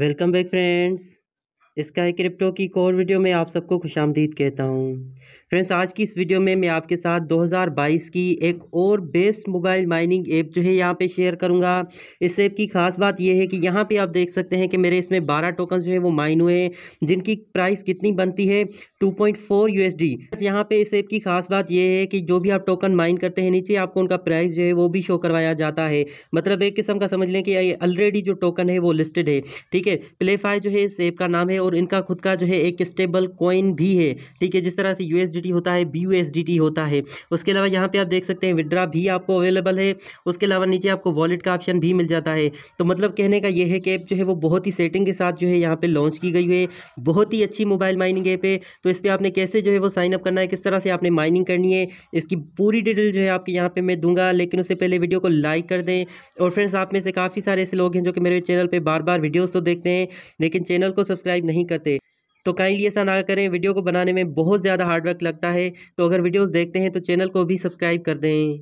welcome back friends इसका crypto की कोर वीडियो में आप सबको खुश आमदीद कहता हूँ फ्रेंड्स आज की इस वीडियो में मैं आपके साथ 2022 की एक और बेस्ट मोबाइल माइनिंग ऐप जो है यहाँ पे शेयर करूँगा इस ऐप की खास बात यह है कि यहाँ पे आप देख सकते हैं कि मेरे इसमें 12 टोकन जो है वो माइन हुए हैं जिनकी प्राइस कितनी बनती है 2.4 डी यहाँ पे इस ऐप की खास बात यह है कि जो भी आप टोकन माइन करते हैं नीचे आपको उनका प्राइस जो है वो भी शो करवाया जाता है मतलब एक किस्म का समझ लें कि ऑलरेडी जो टोकन है वो लिस्टेड है ठीक है प्लेफाई जो है इस ऐप का नाम है और इनका खुद का जो है एक स्टेबल कॉइन भी है ठीक है जिस तरह से यू होता है बी यू होता है उसके अलावा यहाँ पे आप देख सकते हैं विड्रा भी आपको अवेलेबल है उसके अलावा नीचे आपको वॉलेट का ऑप्शन भी मिल जाता है तो मतलब कहने का यह है कि ऐप जो है वो बहुत ही सेटिंग के साथ जो है यहाँ पे लॉन्च की गई है बहुत ही अच्छी मोबाइल माइनिंग ऐप है तो इस पर आपने कैसे जो है वो साइन अप करना है किस तरह से आपने माइनिंग करनी है इसकी पूरी डिटेल जो है आपके यहाँ पर मैं दूंगा लेकिन उससे पहले वीडियो को लाइक कर दें और फ्रेंड्स आप में से काफ़ी सारे ऐसे लोग हैं जो कि मेरे चैनल पर बार बार वीडियोज़ तो देखते हैं लेकिन चैनल को सब्सक्राइब नहीं करते तो काइंडली ऐसा ना करें वीडियो को बनाने में बहुत ज़्यादा हार्डवर्क लगता है तो अगर वीडियोज़ देखते हैं तो चैनल को भी सब्सक्राइब कर दें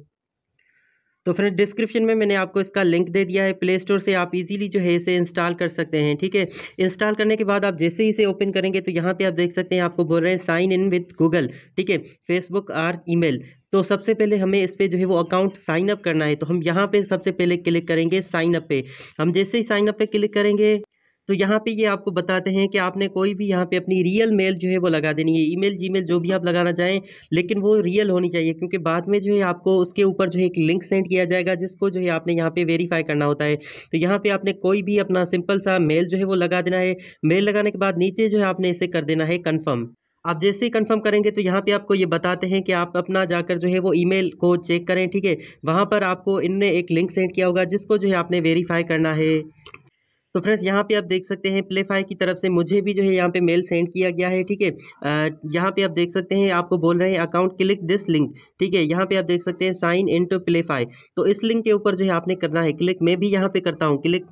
तो फ्रेंड डिस्क्रिप्शन में मैंने आपको इसका लिंक दे दिया है प्ले स्टोर से आप इजीली जो है इसे इंस्टॉल कर सकते हैं ठीक है इंस्टॉल करने के बाद आप जैसे ही इसे ओपन करेंगे तो यहाँ पे आप देख सकते हैं आपको बोल रहे हैं साइन इन विद गूगल ठीक है फेसबुक आर ईमेल तो सबसे पहले हमें इस पर जो है वो अकाउंट साइनअप करना है तो हम यहाँ पर सबसे पहले क्लिक करेंगे साइनअप पर हम जैसे ही साइन अप क्लिक करेंगे तो यहाँ पे ये आपको बताते हैं कि आपने कोई भी यहाँ पे अपनी रियल मेल जो है वो लगा देनी है ईमेल जीमेल जो भी आप लगाना चाहें लेकिन वो रियल होनी चाहिए क्योंकि बाद में जो है आपको उसके ऊपर जो है एक लिंक सेंड किया जाएगा जिसको जो है आपने यहाँ पे वेरीफाई करना होता है तो यहाँ पे आपने कोई भी अपना सिंपल सा मेल जो है वो लगा देना है मेल लगाने के बाद नीचे जो है आपने इसे कर देना है कन्फर्म आप जैसे ही कंफर्म करेंगे तो यहाँ पे आपको ये बताते हैं कि आप अपना जाकर जो है वो ईमेल को चेक करें ठीक है वहाँ पर आपको इनने एक लिंक सेंड किया होगा जिसको जो है आपने वेरीफाई करना है तो फ्रेंड्स यहाँ पे आप देख सकते हैं प्लेफाई की तरफ से मुझे भी जो है यहाँ पे मेल सेंड किया गया है ठीक है यहाँ पे आप देख सकते हैं आपको बोल रहे हैं अकाउंट क्लिक दिस लिंक ठीक है यहाँ पे आप देख सकते हैं साइन इन टू प्लेफाई तो इस लिंक के ऊपर जो है आपने करना है क्लिक मैं भी यहाँ पे करता हूँ क्लिक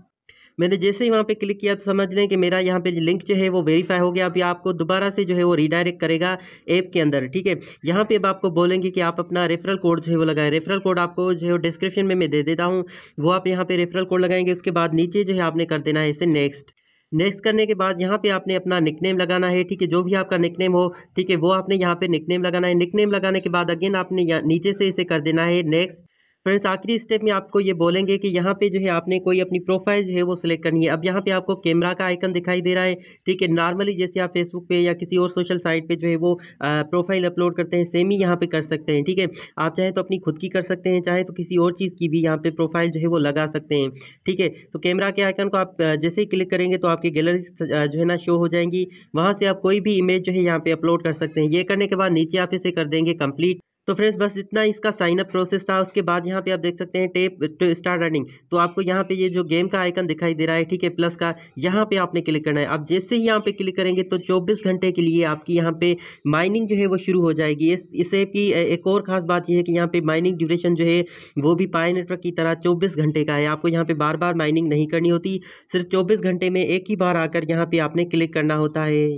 मैंने जैसे ही वहाँ पे क्लिक किया तो समझ लें कि मेरा यहाँ पे लिंक जो है वो वेरीफाई हो गया अभी आपको दोबारा से जो है वो रिडायरेक्ट करेगा ऐप के अंदर ठीक है यहाँ पे अब आपको बोलेंगे कि आप अपना रेफरल कोड जो है वो लगाएं रेफरल कोड आपको जो है डिस्क्रिप्शन में मैं दे देता हूँ वो आप यहाँ पर रेफरल कोड लगाएंगे उसके बाद नीचे जो है आपने कर देना है इसे नेक्स्ट नेक्स्ट करने के बाद यहाँ पे आपने अपना निकनेम लगाना है ठीक है जो भी आपका निकनेम हो ठीक है वो आपने यहाँ पे निकनेम लगाना है निकनेम लगाने के बाद अगेन आपने नीचे से इसे कर देना है नेक्स्ट फ्रेंड्स आखिरी स्टेप में आपको ये बोलेंगे कि यहाँ पे जो है आपने कोई अपनी प्रोफाइल जो है वो सिलेक्ट करनी है अब यहाँ पे आपको कैमरा का आइकन दिखाई दे रहा है ठीक है नॉर्मली जैसे आप फेसबुक पे या किसी और सोशल साइट पे जो है वो प्रोफाइल अपलोड करते हैं सेम ही यहाँ पे कर सकते हैं ठीक है आप चाहे तो अपनी खुद की कर सकते हैं चाहे तो किसी और चीज़ की भी यहाँ पर प्रोफाइल जो है वो लगा सकते हैं ठीक है तो कैमरा के आइकन को आप जैसे ही क्लिक करेंगे तो आपकी गैलरी जो है ना शो हो जाएंगी वहाँ से आप कोई भी इमेज जो है यहाँ पर अपलोड कर सकते हैं ये करने के बाद नीचे आप इसे कर देंगे कम्प्लीट तो फ्रेंड्स बस इतना इसका साइन अप प्रोसेस था उसके बाद यहाँ पे आप देख सकते हैं टेप टू स्टार्ट रनिंग तो आपको यहाँ पे ये जो गेम का आइकन दिखाई दे रहा है ठीक है प्लस का यहाँ पे आपने क्लिक करना है आप जैसे ही यहाँ पे क्लिक करेंगे तो 24 घंटे के लिए आपकी यहाँ पे माइनिंग जो है वो शुरू हो जाएगी इस इसे की एक और खास बात यह है कि यहाँ पर माइनिंग ड्यूरेशन जो है वो भी पाए नेटवर्क की तरह चौबीस घंटे का है आपको यहाँ पर बार बार माइनिंग नहीं करनी होती सिर्फ चौबीस घंटे में एक ही बार आकर यहाँ पर आपने क्लिक करना होता है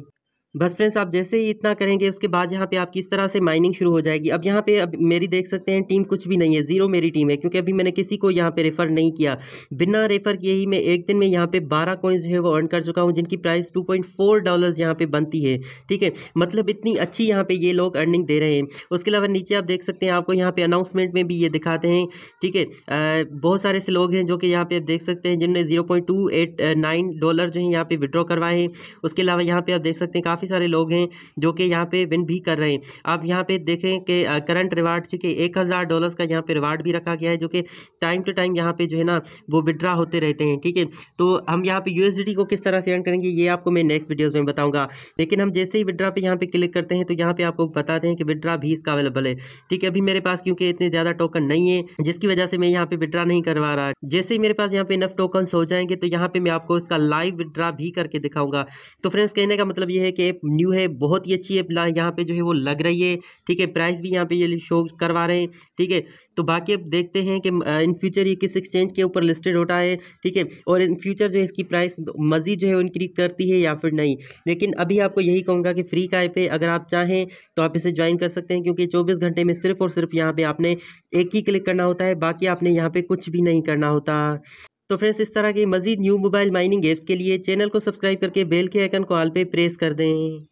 बस फ्रेंड्स आप जैसे ही इतना करेंगे उसके बाद यहाँ पे आपकी इस तरह से माइनिंग शुरू हो जाएगी अब यहाँ पे अब मेरी देख सकते हैं टीम कुछ भी नहीं है जीरो मेरी टीम है क्योंकि अभी मैंने किसी को यहाँ पे रेफर नहीं किया बिना रेफर किए ही मैं एक दिन में यहाँ पे 12 कॉइन्स जो है वो अर्न कर चुका हूँ जिनकी price two point four dollars यहाँ पर बनती है ठीक है मतलब इतनी अच्छी यहाँ पर ये लोग अर्निंग दे रहे हैं उसके अलावा नीचे आप देख सकते हैं आपको यहाँ पर अनाउंसमेंट में भी ये दिखाते हैं ठीक है बहुत सारे ऐसे लोग हैं जो कि यहाँ पर आप देख सकते हैं जिनने जीरो डॉलर जो है यहाँ पर विड्रॉ करवाए हैं उसके अलावा यहाँ पर आप देख सकते हैं काफ़ी सारे लोग हैं जो कि यहाँ पे विन भी कर रहे हैं आप यहाँ पे देखें कि करंट रिवार्ड के एक हज़ार डॉलर्स का यहाँ पे रिवार्ड भी रखा गया है जो कि टाइम टू टाइम यहाँ पे जो है ना वो विड्रा होते रहते हैं ठीक है तो हम यहाँ पे यूएसडी को किस तरह से अर्न करेंगे ये आपको मैं नेक्स्ट वीडियोज़ में बताऊँगा लेकिन हम जैसे ही विड्रा पर यहाँ पर क्लिक करते हैं तो यहाँ पर आपको बताते हैं कि विड्रा भी इसका अवेलेबल है ठीक है अभी मेरे पास क्योंकि इतने ज़्यादा टोकन नहीं है जिसकी वजह से मैं यहाँ पर विड्रा नहीं करवा रहा जैसे ही मेरे पास यहाँ पे इनफ टोकन हो जाएंगे तो यहाँ पर मैं आपको इसका लाइव विड्रा भी करके दिखाऊंगा तो फ्रेंड्स कहने का मतलब ये है कि न्यू है बहुत ही अच्छी है यहाँ पे जो है वो लग रही है ठीक है प्राइस भी यहाँ पे ये शो करवा रहे हैं ठीक है तो बाकी अब देखते हैं कि इन फ्यूचर ये किस एक्सचेंज के ऊपर लिस्टेड होता है ठीक है और इन फ्यूचर जो है इसकी प्राइस मज़ीद जो है इंक्रीज करती है या फिर नहीं लेकिन अभी आपको यही कहूँगा कि फ्री का पे अगर आप चाहें तो आप इसे ज्वाइन कर सकते हैं क्योंकि चौबीस घंटे में सिर्फ और सिर्फ यहाँ पर आपने एक ही क्लिक करना होता है बाकी आपने यहाँ पर कुछ भी नहीं करना होता तो फ्रेंड्स इस तरह की मजीद न्यू मोबाइल माइनिंग एप्स के लिए चैनल को सब्सक्राइब करके बेल के आइकन को ऑल पे प्रेस कर दें